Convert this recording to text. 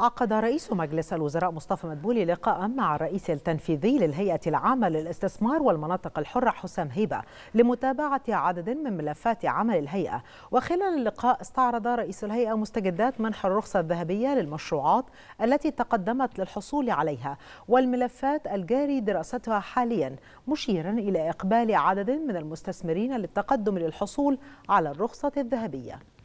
عقد رئيس مجلس الوزراء مصطفى مدبولي لقاء مع الرئيس التنفيذي للهيئة العامة للاستثمار والمناطق الحرة حسام هيبة لمتابعة عدد من ملفات عمل الهيئة وخلال اللقاء استعرض رئيس الهيئة مستجدات منح الرخصة الذهبية للمشروعات التي تقدمت للحصول عليها والملفات الجاري دراستها حاليا مشيرا إلى إقبال عدد من المستثمرين للتقدم للحصول على الرخصة الذهبية